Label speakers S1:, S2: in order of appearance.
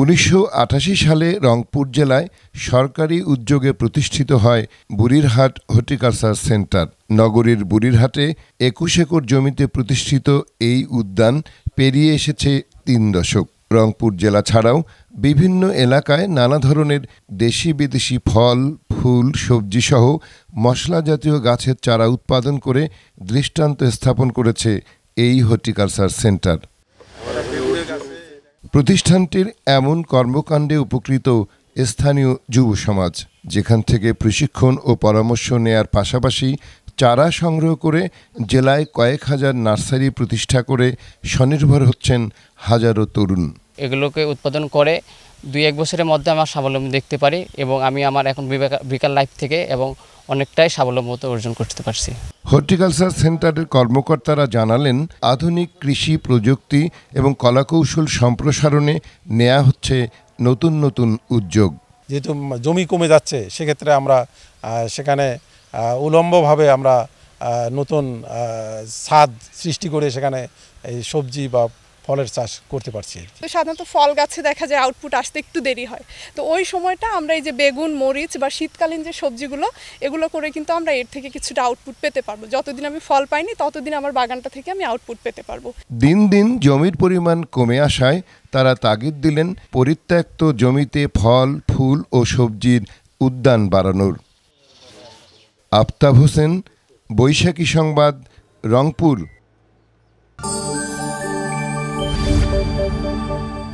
S1: উনিশশো সালে রংপুর জেলায় সরকারি উদ্যোগে প্রতিষ্ঠিত হয় বুড়িরহাট হর্টিকালচার সেন্টার নগরীর বুড়িরহাটে একুশ একর জমিতে প্রতিষ্ঠিত এই উদ্যান পেরিয়ে এসেছে তিন দশক রংপুর জেলা ছাড়াও বিভিন্ন এলাকায় নানা ধরনের দেশি বিদেশি ফল ফুল সবজি সহ মশলা জাতীয় গাছের চারা উৎপাদন করে দৃষ্টান্ত স্থাপন করেছে এই হর্টিকালচার সেন্টার প্রতিষ্ঠানটির এমন কর্মকাণ্ডে উপকৃত স্থানীয় যুব সমাজ যেখান থেকে প্রশিক্ষণ ও পরামর্শ নেয়ার পাশাপাশি চারা সংগ্রহ করে জেলায় কয়েক হাজার নার্সারি প্রতিষ্ঠা করে স্বনির্ভর হচ্ছেন হাজারো তরুণ
S2: এগুলোকে উৎপাদন করে দুই এক বছরের মধ্যে আমার স্বাবলম্বী দেখতে পারি এবং আমি আমার এখন বিকাল লাইফ থেকে এবং অনেকটাই স্বাবলম্বতা অর্জন
S1: করতে পারছি হর্টিকালচার সেন্টারের কর্মকর্তারা জানালেন আধুনিক কৃষি প্রযুক্তি এবং কলাকৌশল সম্প্রসারণে নেওয়া হচ্ছে নতুন নতুন উদ্যোগ
S3: যেহেতু জমি কমে যাচ্ছে সেক্ষেত্রে আমরা সেখানে উলম্বভাবে আমরা নতুন স্বাদ সৃষ্টি করে সেখানে এই সবজি বা ফলের চাষ করতে পারছি
S4: তো সাধারণত ফল গাছে দেখা যায় আউটপুট আসতে একটু দেরি হয় তো ওই সময়টা আমরা এই যে বেগুন মরিচ বা শীতকালীন যে সবজিগুলো এগুলো করে কিন্তু আমরা এর থেকে কিছুটা আউটপুট পেতে পারবো যতদিন আমি ফল পাইনি ততদিন আমার বাগানটা থেকে আমি আউটপুট পেতে পারবো
S1: দিন দিন জমির পরিমাণ কমে আসায় তারা তাগিদ দিলেন পরিত্যক্ত জমিতে ফল ফুল ও সবজির উদ্যান বাড়ানোর আফতাব হোসেন বৈশাখী সংবাদ রংপুর Música